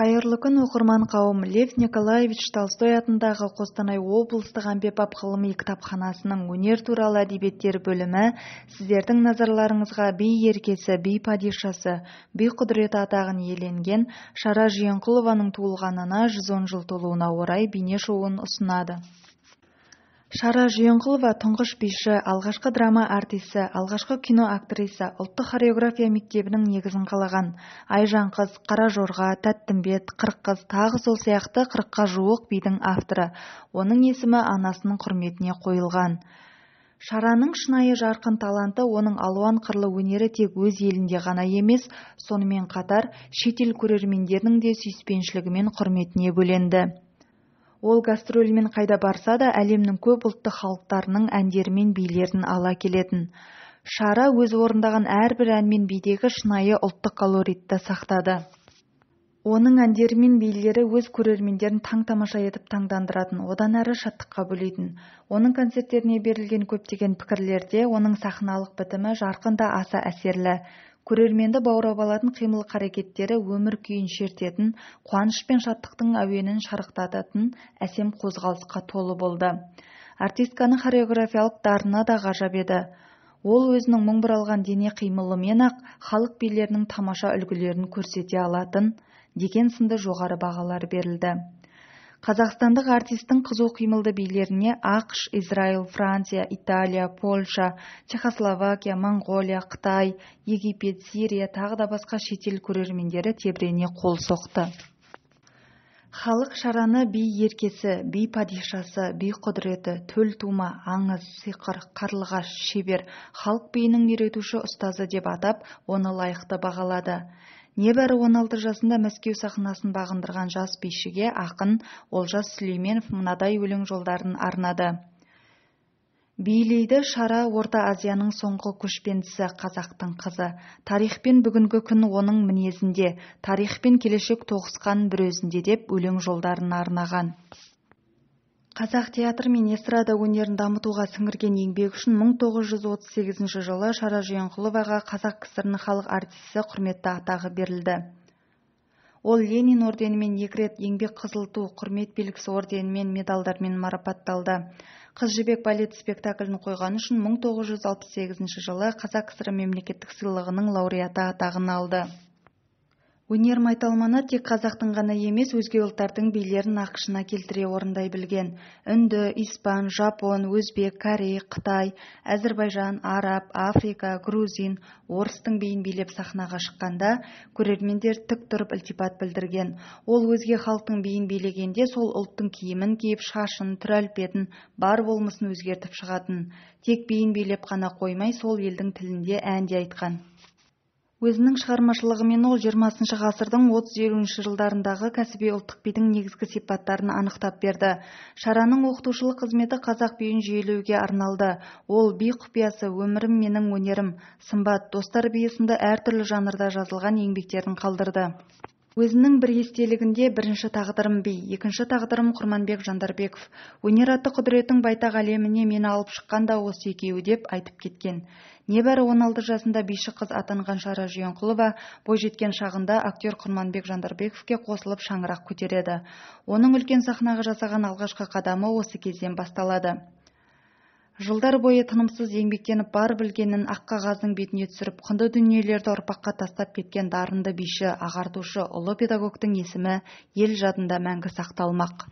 қайырлы күн оқырман қауым лев николаевич толстой атындағы қостанай облыстық әмбебап ғылыми кітапханасының өнер туралы әдебиеттер бөлімі сіздердің назарларыңызға би еркесі би падишасы би құдіреті атағын иеленген шара жиенқұлованың туылғанына 110 жыл толуына орай бейне шоуын ұсынады шара жиенқұлова тұңғыш биші алғашқы драма артисі алғашқы кино актриса ұлттық хореография мектебінің негізін қалаған айжан қыз қара жорға тәттімбет қыз тағы сол сияқты қырыққа жуық бидің авторы оның есімі анасының құрметіне қойылған шараның шынайы жарқын таланты оның алуан қырлы өнері тек өз елінде ғана емес сонымен қатар шетел көрермендерінің де сүйіспеншілігі мен құрметіне бөленді ол гастрольмен қайда барса да әлемнің көп ұлтты халықтарының әндері мен билерін ала келетін шара өзі орындаған әрбір ән мен бидегі шынайы ұлттық колоритті сақтады оның әндері мен билері өз көрермендерін таң тамаша етіп таңдандыратын одан әрі шаттыққа бөлейтін оның концерттеріне берілген көптеген пікірлерде оның сахналық бітімі жарқын да аса әсерлі көрерменді баурап алатын қимыл-қарекеттері өмір күйін шертетін қуаныш пен шаттықтың әуенін шарықтататын әсем қозғалысқа толы болды артистканың хореографиялық дарына да ғажап еді ол өзінің мың бұралған дене қимылымен ақ халық билерінің тамаша үлгілерін көрсете алатын деген сынды жоғары бағалар берілді қазақстандық артистің қызу қимылды билеріне ақш израиль франция италия польша чехословакия моңғолия қытай египет сирия тағы да басқа шетел көрермендері тебірене қол соқты халық шараны би еркесі би падишасы би құдіреті төл тума аңыз сиқыр қарлығаш шебер халық биінің үйретуші ұстазы деп атап оны лайықты бағалады небәрі 16 жасында мәскеу сахнасын бағындырған жас бишіге ақын олжас сүлейменов мынадай өлең жолдарын арнады билейді шара орта азияның соңғы көшпендісі қазақтың қызы тарих пен бүгінгі күн оның мінезінде тарих пен келешек тоғысқан бір өзінде деп өлең жолдарын арнаған қазақ театры мен эстрада өнерін дамытуға сіңірген еңбегі үшін мың тоғыз жүз отыз сегізінші қазақ кср халық артисі құрметті атағы берілді ол ленин орденімен екі рет еңбек қызыл ту құрмет белгісі орденімен медальдармен марапатталды қыз жібек балет спектаклін қойғаны үшін 1968 жылы қазақ кср мемлекеттік сыйлығының лауреаты атағын алды өнер майталманы тек қазақтың ғана емес өзге ұлттардың билерін нақышына келтіре орындай білген үнді испан жапон өзбек корей қытай әзірбайжан араб африка грузин орыстың биін билеп сахнаға шыққанда көрермендер тік тұрып ілтипат білдірген ол өзге халықтың биін билегенде сол ұлттың киімін киіп шашын түр әлпетін бар болмысын өзгертіп шығатын тек биін билеп қана қоймай сол елдің тілінде ән де айтқан өзінің шығармашылығымен ол жиырмасыншы ғасырдың отыз елуінші жылдарындағы кәсіби ұлттық бидің негізгі сипаттарын анықтап берді шараның оқытушылық қызметі қазақ биін жүйелеуге арналды ол би құпиясы өмірім менің өнерім сымбат достар биі әртүрлі жанрда жазылған еңбектерін қалдырды өзінің бір естелігінде бірінші тағдырым би екінші тағдырым құрманбек жандарбеков өнер атты құдіреттің байтақ әлеміне мені алып шыққан да осы екеуі деп айтып кеткен небәрі 16 жасында биші қыз атанған шара жиенқұлова бойжеткен шағында актер құрманбек жандарбековке қосылып шаңырақ көтереді оның үлкен сахнаға жасаған алғашқы қадамы осы кезден басталады жылдар бойы тынымсыз еңбектеніп бар білгенін ақ қағаздың бетіне түсіріп құнды дүниелерді ұрпаққа тастап кеткен дарынды биші ағартушы ұлы педагогтың есімі ел жадында мәңгі сақталмақ